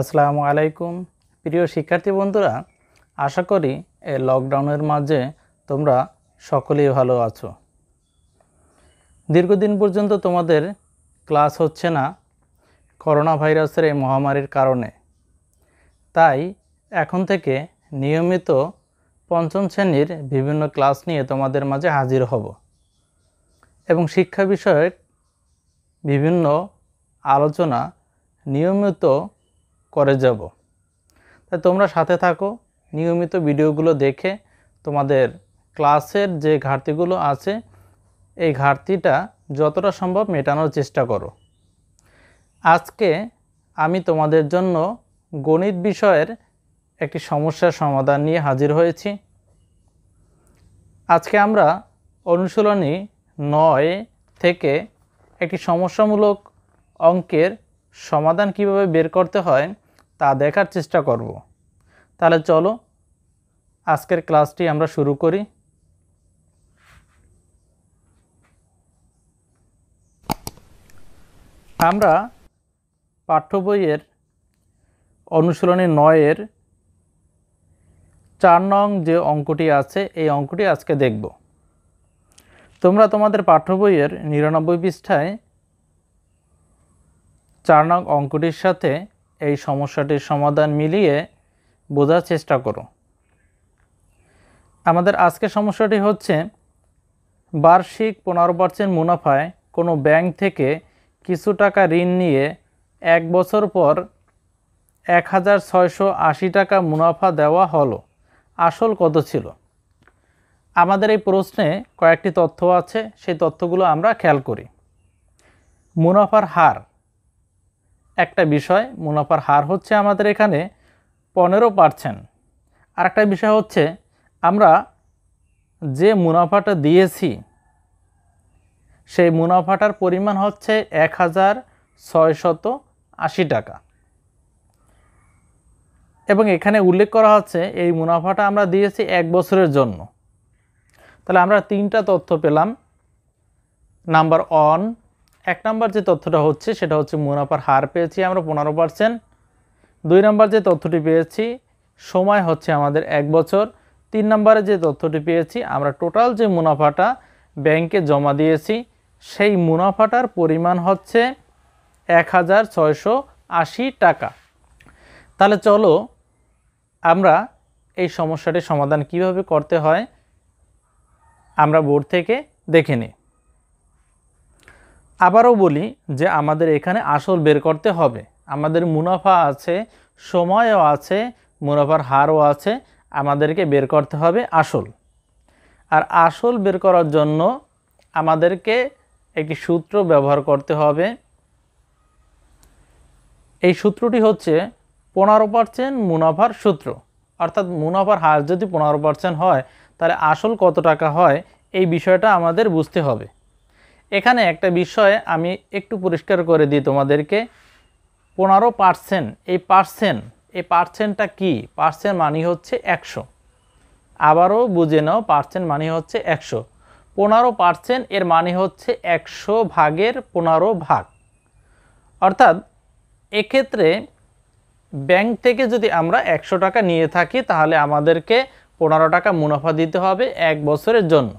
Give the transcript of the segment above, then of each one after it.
আসসালামু আলাইকুম প্রিয় শিক্ষার্থী বন্ধুরা আশা করি এই লকডাউনের মাঝে তোমরা সকলেই ভালো আছো দীর্ঘদিন পর্যন্ত তোমাদের ক্লাস হচ্ছে না করোনা ভাইরাসের এই মহামারীর কারণে তাই এখন থেকে নিয়মিত পঞ্চম শ্রেণীর বিভিন্ন ক্লাস নিয়ে তোমাদের মাঝে হাজির হব এবং শিক্ষা বিষয়ক বিভিন্ন আলোচনা নিয়মিত করে যাব তাই তোমরা সাথে থাকো নিয়মিত ভিডিওগুলো দেখে তোমাদের ক্লাসের যে ঘাটতিগুলো আছে এই ঘাটতিটা যতটা সম্ভব মেটানোর চেষ্টা করো আজকে আমি তোমাদের জন্য গণিত বিষয়ের একটি সমস্যার সমাধান নিয়ে হাজির হয়েছি আজকে আমরা অনুশীলনী নয় থেকে একটি সমস্যামূলক অঙ্কের সমাধান কিভাবে বের করতে হয় তা দেখার চেষ্টা করব তাহলে চলো আজকের ক্লাসটি আমরা শুরু করি আমরা পাঠ্য বইয়ের অনুশীলনী নয়ের চার নং যে অঙ্কটি আছে এই অঙ্কটি আজকে দেখব তোমরা তোমাদের পাঠ্য বইয়ের নিরানব্বই পৃষ্ঠায় চার নং অঙ্কটির সাথে এই সমস্যাটির সমাধান মিলিয়ে বোঝার চেষ্টা করো আমাদের আজকের সমস্যাটি হচ্ছে বার্ষিক পনেরো পার্সেন্ট মুনাফায় কোনো ব্যাংক থেকে কিছু টাকা ঋণ নিয়ে এক বছর পর এক হাজার ছয়শো আশি টাকা মুনাফা দেওয়া হলো আসল কত ছিল আমাদের এই প্রশ্নে কয়েকটি তথ্য আছে সেই তথ্যগুলো আমরা খেয়াল করি মুনাফার হার একটা বিষয় মুনাফার হার হচ্ছে আমাদের এখানে পনেরো পার্সেন্ট আর একটা বিষয় হচ্ছে আমরা যে মুনাফাটা দিয়েছি সেই মুনাফাটার পরিমাণ হচ্ছে এক হাজার ছয়শত আশি টাকা এবং এখানে উল্লেখ করা হচ্ছে এই মুনাফাটা আমরা দিয়েছি এক বছরের জন্য তাহলে আমরা তিনটা তথ্য পেলাম নাম্বার ওয়ান এক নম্বর যে তথ্যটা হচ্ছে সেটা হচ্ছে মুনাফার হার পেয়েছি আমরা পনেরো পার্সেন্ট দুই নাম্বার যে তথ্যটি পেয়েছি সময় হচ্ছে আমাদের এক বছর তিন নম্বরে যে তথ্যটি পেয়েছি আমরা টোটাল যে মুনাফাটা ব্যাংকে জমা দিয়েছি সেই মুনাফাটার পরিমাণ হচ্ছে এক টাকা তাহলে চলো আমরা এই সমস্যাটির সমাধান কিভাবে করতে হয় আমরা বোর্ড থেকে দেখে নিই আবারও বলি যে আমাদের এখানে আসল বের করতে হবে আমাদের মুনাফা আছে সময়ও আছে মুনাফার হারও আছে আমাদেরকে বের করতে হবে আসল আর আসল বের করার জন্য আমাদেরকে একটি সূত্র ব্যবহার করতে হবে এই সূত্রটি হচ্ছে পনেরো পার্সেন্ট মুনাফার সূত্র অর্থাৎ মুনাফার হার যদি পনেরো পার্সেন্ট হয় তাহলে আসল কত টাকা হয় এই বিষয়টা আমাদের বুঝতে হবে এখানে একটা বিষয় আমি একটু পরিষ্কার করে দিই তোমাদেরকে পনেরো পার্সেন্ট এই পার্সেন্ট এই পার্সেন্টটা কি পার্সেন্ট মানি হচ্ছে একশো আবারও বুঝে নাও পার্সেন্ট মানি হচ্ছে একশো পনেরো পার্সেন্ট এর মানে হচ্ছে একশো ভাগের পনেরো ভাগ অর্থাৎ এক্ষেত্রে ব্যাংক থেকে যদি আমরা একশো টাকা নিয়ে থাকি তাহলে আমাদেরকে পনেরো টাকা মুনাফা দিতে হবে এক বছরের জন্য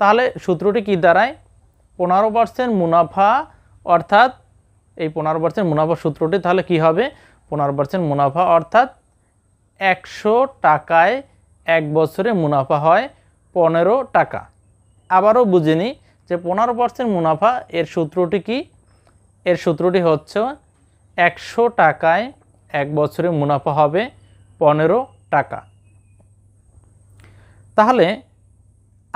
তাহলে সূত্রটি কি দাঁড়ায় পনেরো পার্সেন্ট মুনাফা অর্থাৎ এই পনেরো পার্সেন্ট মুনাফা সূত্রটি তাহলে কি হবে পনেরো পার্সেন্ট মুনাফা অর্থাৎ একশো টাকায় এক বছরে মুনাফা হয় পনেরো টাকা আবারও বুঝে নিই যে পনেরো পার্সেন্ট মুনাফা এর সূত্রটি কি এর সূত্রটি হচ্ছে একশো টাকায় এক বছরে মুনাফা হবে পনেরো টাকা তাহলে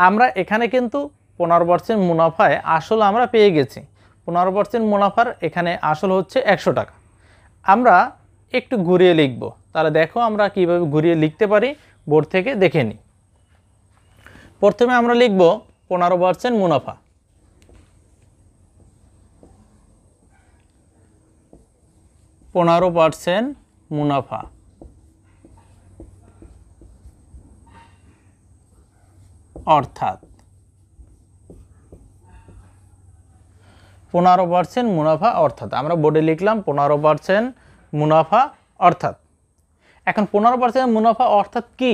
আমরা এখানে কিন্তু পনেরো পার্সেন্ট মুনাফায় আসল আমরা পেয়ে গেছি পনেরো পার্সেন্ট মুনাফার এখানে আসল হচ্ছে একশো টাকা আমরা একটু ঘুরিয়ে লিখব তাহলে দেখো আমরা কিভাবে ঘুরিয়ে লিখতে পারি বোর্ড থেকে দেখে নিই প্রথমে আমরা লিখব পনেরো পার্সেন্ট মুনাফা পনেরো পার্সেন্ট মুনাফা অর্থাৎ পনেরো পার্সেন্ট মুনাফা অর্থাৎ আমরা বোর্ডে লিখলাম পনেরো পার্সেন্ট মুনাফা অর্থাৎ এখন পনেরো পার্সেন্ট মুনাফা অর্থাৎ কি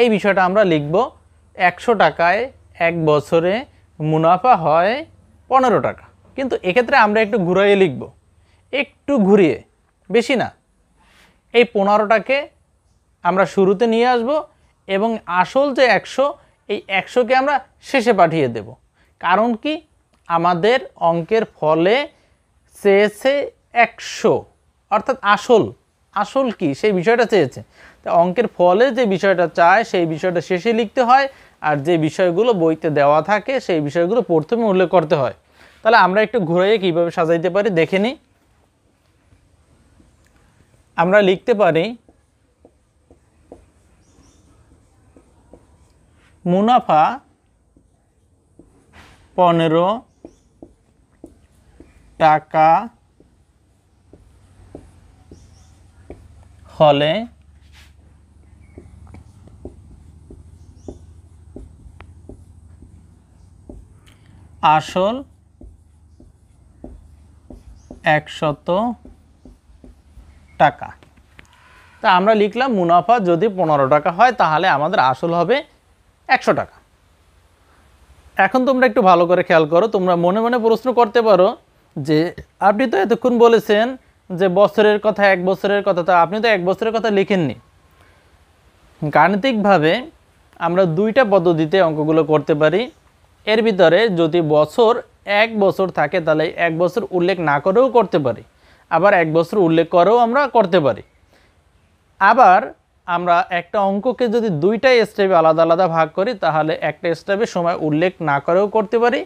এই বিষয়টা আমরা লিখব একশো টাকায় এক বছরে মুনাফা হয় পনেরো টাকা কিন্তু এক্ষেত্রে আমরা একটু ঘুরাইয়ে লিখব একটু ঘুরিয়ে বেশি না এই পনেরোটাকে আমরা শুরুতে নিয়ে আসব এবং আসল যে একশো এই একশোকে আমরা শেষে পাঠিয়ে দেব কারণ কি আমাদের অঙ্কের ফলে চেয়েছে একশো অর্থাৎ আসল আসল কি সেই বিষয়টা চেয়েছে তা অঙ্কের ফলে যে বিষয়টা চায় সেই বিষয়টা শেষে লিখতে হয় আর যে বিষয়গুলো বইতে দেওয়া থাকে সেই বিষয়গুলো প্রথমে উল্লেখ করতে হয় তাহলে আমরা একটু ঘুরাইয়ে কীভাবে সাজাইতে পারি দেখে নিই আমরা লিখতে পারি মুনাফা পনেরো টাকা হলে আসল একশত টাকা তা আমরা লিখলাম মুনাফা যদি পনেরো টাকা হয় তাহলে আমাদের আসল হবে একশো টাকা এখন তোমরা একটু ভালো করে খেয়াল করো তোমরা মনে মনে প্রশ্ন করতে পারো যে আপনি তো এতক্ষণ বলেছেন যে বছরের কথা এক বছরের কথা তো আপনি তো এক বছরের কথা লিখেননি গাণিতিকভাবে আমরা দুইটা পদ্ধতিতে অঙ্কগুলো করতে পারি এর ভিতরে যদি বছর এক বছর থাকে তাহলে এক বছর উল্লেখ না করেও করতে পারি আবার এক বছর উল্লেখ করেও আমরা করতে পারি আবার আমরা একটা অঙ্ককে যদি দুইটা স্টেপে আলাদা আলাদা ভাগ করি তাহলে একটা স্টেপে সময় উল্লেখ না করেও করতে পারি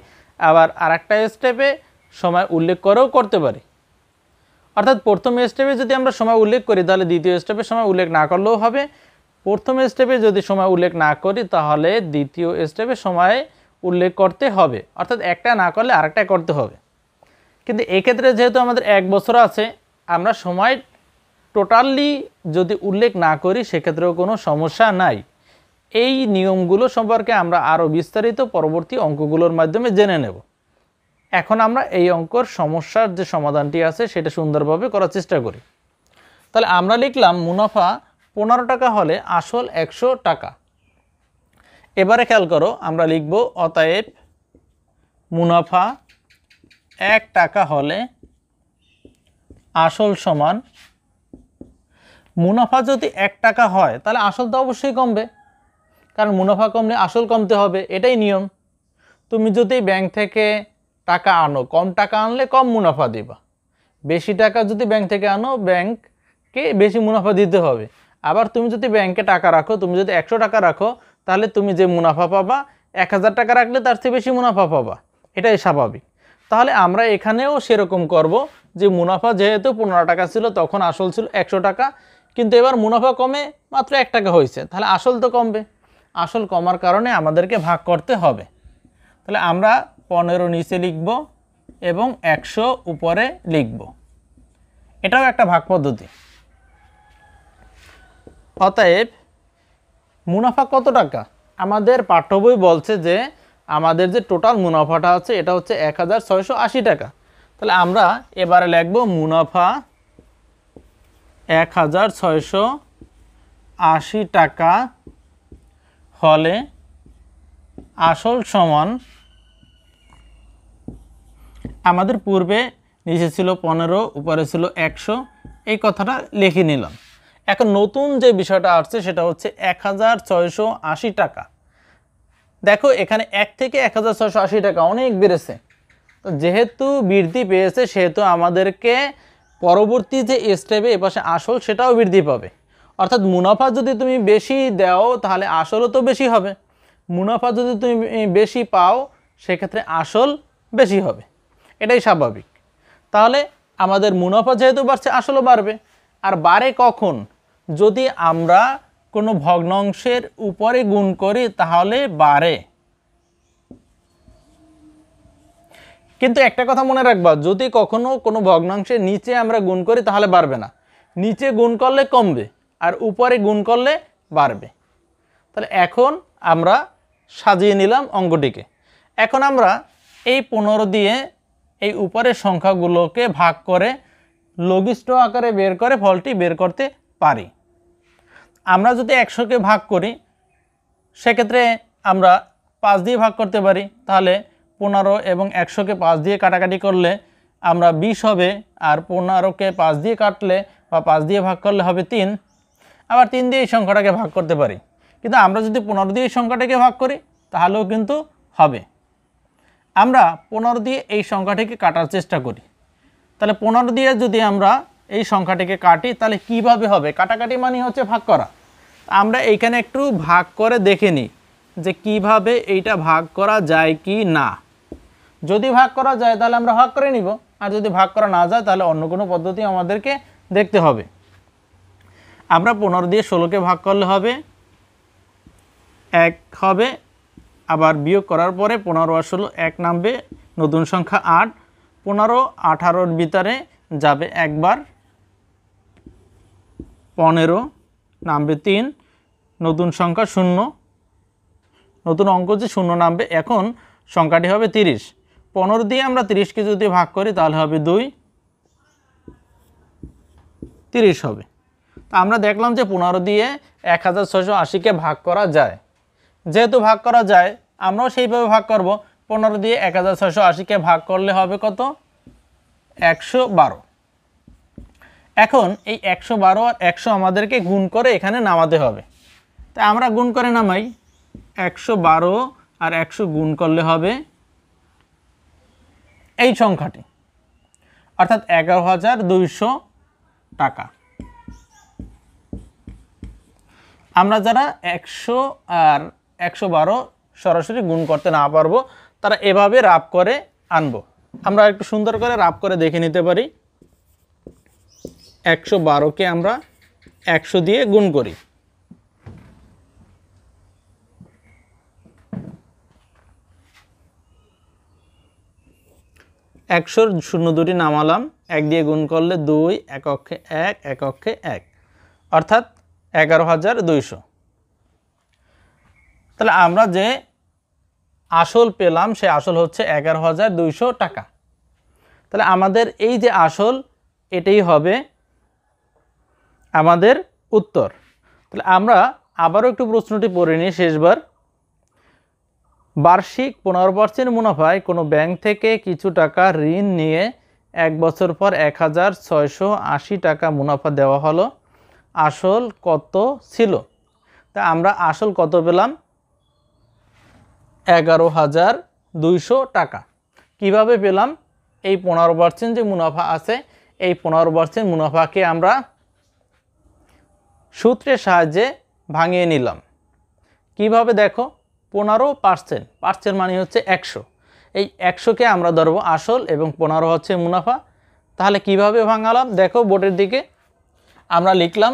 আবার আর একটা স্টেপে সময় উল্লেখ করেও করতে পারি অর্থাৎ প্রথম স্টেপে যদি আমরা সময় উল্লেখ করি তাহলে দ্বিতীয় স্টেপে সময় উল্লেখ না করলেও হবে প্রথম স্টেপে যদি সময় উল্লেখ না করি তাহলে দ্বিতীয় স্টেপে সময় উল্লেখ করতে হবে অর্থাৎ একটা না করলে আরেকটা করতে হবে কিন্তু এক্ষেত্রে যেহেতু আমাদের এক বছর আছে আমরা সময় টোটালি যদি উল্লেখ না করি সেক্ষেত্রেও কোনো সমস্যা নাই এই নিয়মগুলো সম্পর্কে আমরা আরও বিস্তারিত পরবর্তী অঙ্কগুলোর মাধ্যমে জেনে নেব এখন আমরা এই অঙ্কর সমস্যার যে সমাধানটি আছে সেটা সুন্দরভাবে করার চেষ্টা করি তাহলে আমরা লিখলাম মুনাফা পনেরো টাকা হলে আসল একশো টাকা এবারে খেয়াল করো আমরা লিখব অতএব মুনাফা এক টাকা হলে আসল সমান মুনাফা যদি এক টাকা হয় তাহলে আসল তো অবশ্যই কমবে কারণ মুনাফা কমলে আসল কমতে হবে এটাই নিয়ম তুমি যদি ব্যাংক থেকে টাকা আনো কম টাকা আনলে কম মুনাফা দিবা বেশি টাকা যদি ব্যাংক থেকে আনো ব্যাংককে বেশি মুনাফা দিতে হবে আবার তুমি যদি ব্যাংকে টাকা রাখো তুমি যদি একশো টাকা রাখো তাহলে তুমি যে মুনাফা পাবা এক হাজার টাকা রাখলে তার চেয়ে বেশি মুনাফা পাবা এটাই স্বাভাবিক তাহলে আমরা এখানেও সেরকম করব যে মুনাফা যেহেতু পনেরো টাকা ছিল তখন আসল ছিল একশো টাকা কিন্তু এবার মুনাফা কমে মাত্র এক টাকা হয়েছে তাহলে আসল তো কমবে আসল কমার কারণে আমাদেরকে ভাগ করতে হবে তাহলে আমরা পনেরো নিচে লিখব এবং একশো উপরে লিখব এটাও একটা ভাগ পদ্ধতি অতএব মুনাফা কত টাকা আমাদের পাঠ্যবই বলছে যে আমাদের যে টোটাল মুনাফাটা আছে এটা হচ্ছে এক টাকা তাহলে আমরা এবারে লিখব মুনাফা এক টাকা হলে আসল সমান আমাদের পূর্বে নিচে ছিল পনেরো উপরে ছিল একশো এই কথাটা লিখে নিলাম এখন নতুন যে বিষয়টা আসছে সেটা হচ্ছে এক টাকা দেখো এখানে এক থেকে এক টাকা অনেক বেড়েছে তো যেহেতু বৃদ্ধি পেয়েছে সেহেতু আমাদেরকে পরবর্তী যে স্টেপে এপাশে আসল সেটাও বৃদ্ধি পাবে অর্থাৎ মুনাফা যদি তুমি বেশি দাও তাহলে আসলও তো বেশি হবে মুনাফা যদি তুমি বেশি পাও সেক্ষেত্রে আসল বেশি হবে এটাই স্বাভাবিক তাহলে আমাদের মুনাফা যেহেতু বাড়ছে আসলে বাড়বে আর বাড়ে কখন যদি আমরা কোনো ভগ্নাংশের উপরে গুণ করি তাহলে বাড়ে কিন্তু একটা কথা মনে রাখবা যদি কখনো কোনো ভগ্নাংশের নিচে আমরা গুণ করি তাহলে বাড়বে না নিচে গুণ করলে কমবে আর উপরে গুণ করলে বাড়বে তাহলে এখন আমরা সাজিয়ে নিলাম অঙ্গটিকে এখন আমরা এই পনেরো দিয়ে এই উপরের সংখ্যাগুলোকে ভাগ করে লঘিষ্ঠ আকারে বের করে ফলটি বের করতে পারি আমরা যদি একশোকে ভাগ করি সেক্ষেত্রে আমরা পাঁচ দিয়ে ভাগ করতে পারি তাহলে পনেরো এবং একশোকে পাঁচ দিয়ে কাটাকাটি করলে আমরা বিশ হবে আর পনেরোকে পাঁচ দিয়ে কাটলে বা পাঁচ দিয়ে ভাগ করলে হবে তিন আবার তিন দিয়ে এই সংখ্যাটাকে ভাগ করতে পারি কিন্তু আমরা যদি পনেরো দিয়ে এই সংখ্যাটাকে ভাগ করি তাহলেও কিন্তু হবে আমরা পনেরো দিয়ে এই সংখ্যাটিকে কাটার চেষ্টা করি তাহলে পনেরো দিয়ে যদি আমরা এই সংখ্যাটিকে কাটি তাহলে কিভাবে হবে কাটাকাটি মানে হচ্ছে ভাগ করা আমরা এইখানে একটু ভাগ করে দেখে নিই যে কিভাবে এইটা ভাগ করা যায় কি না যদি ভাগ করা যায় তাহলে আমরা ভাগ করে নিব আর যদি ভাগ করা না যায় তাহলে অন্য কোনো পদ্ধতি আমাদেরকে দেখতে হবে আমরা পনেরো দিয়ে ষোলোকে ভাগ করলে হবে এক হবে আবার বিয়োগ করার পরে পনেরো আর ষোলো এক নামবে নতুন সংখ্যা আট পনেরো আঠারোর ভিতরে যাবে একবার পনেরো নামবে তিন নতুন সংখ্যা শূন্য নতুন অঙ্ক যে শূন্য নামবে এখন সংখ্যাটি হবে তিরিশ পনেরো দিয়ে আমরা তিরিশকে যদি ভাগ করি তাহলে হবে দুই তিরিশ হবে তা আমরা দেখলাম যে পনেরো দিয়ে এক হাজার ছশো আশিকে ভাগ করা যায় যেহেতু ভাগ করা যায় আমরাও সেইভাবে ভাগ করব পনেরো দিয়ে এক হাজার ছশো আশিকে ভাগ করলে হবে কত একশো বারো এখন এই একশো বারো আর একশো আমাদেরকে গুণ করে এখানে নামাতে হবে তাই আমরা গুণ করে নামাই একশো বারো আর একশো গুণ করলে হবে এই সংখ্যাটি অর্থাৎ এগারো হাজার দুইশো টাকা আমরা যারা একশো আর একশো বারো সরাসরি গুণ করতে না পারবো তারা এভাবে রাপ করে আনবো আমরা একটু সুন্দর করে রাপ করে দেখে নিতে পারি একশো বারোকে আমরা একশো দিয়ে গুণ করি একশোর শূন্য দুটি নামালাম এক দিয়ে গুণ করলে দুই এক অক্ষে এক এক অক্ষে এক অর্থাৎ এগারো হাজার দুইশো তাহলে আমরা যে আসল পেলাম সে আসল হচ্ছে এগারো হাজার দুইশো টাকা তাহলে আমাদের এই যে আসল এটাই হবে আমাদের উত্তর তাহলে আমরা আবারও একটু প্রশ্নটি পড়ে নিই শেষবার বার্ষিক পনেরো পার্সেন্ট মুনাফায় কোনো ব্যাংক থেকে কিছু টাকা ঋণ নিয়ে এক বছর পর এক হাজার ছয়শো আশি টাকা মুনাফা দেওয়া হলো আসল কত ছিল তা আমরা আসল কত পেলাম এগারো হাজার দুইশো টাকা কিভাবে পেলাম এই পনেরো পার্সেন্ট যে মুনাফা আছে এই পনেরো পার্সেন্ট মুনাফাকে আমরা সূত্রের সাহায্যে ভাঙিয়ে নিলাম কিভাবে দেখো পনেরো পার্সেন্ট পার্সেন্ট মানে হচ্ছে একশো এই একশোকে আমরা ধরবো আসল এবং পনেরো হচ্ছে মুনাফা তাহলে কিভাবে ভাঙালাম দেখো বোর্ডের দিকে আমরা লিখলাম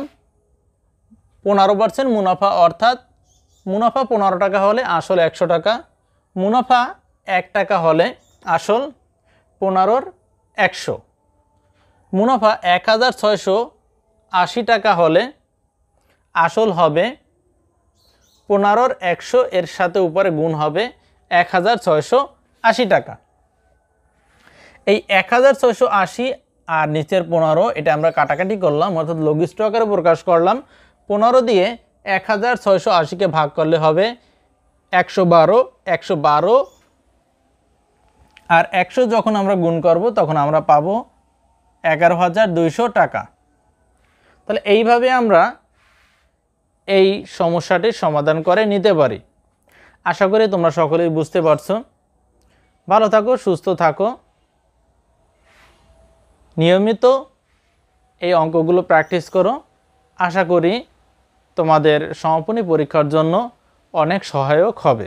পনেরো পার্সেন্ট মুনাফা অর্থাৎ মুনাফা পনেরো টাকা হলে আসল একশো টাকা মুনাফা এক টাকা হলে আসল পনেরোর একশো মুনাফা এক হাজার ছয়শো আশি টাকা হলে আসল হবে পনেরোর একশো এর সাথে উপরে গুণ হবে এক হাজার ছয়শো আশি টাকা এই এক হাজার ছয়শো আশি আর নিচের পনেরো এটা আমরা কাটাকাটি করলাম অর্থাৎ লঘিষ্ঠ আকারে প্রকাশ করলাম পনেরো দিয়ে এক হাজার ছয়শো আশিকে ভাগ করলে হবে একশো বারো একশো বারো আর একশো যখন আমরা গুণ করব তখন আমরা পাব এগারো হাজার দুইশো টাকা তাহলে এইভাবে আমরা এই সমস্যাটির সমাধান করে নিতে পারি আশা করি তোমরা সকলেই বুঝতে পারছো ভালো থাকো সুস্থ থাকো নিয়মিত এই অঙ্কগুলো প্র্যাকটিস করো আশা করি তোমাদের সমাপনী পরীক্ষার জন্য অনেক সহায়ক হবে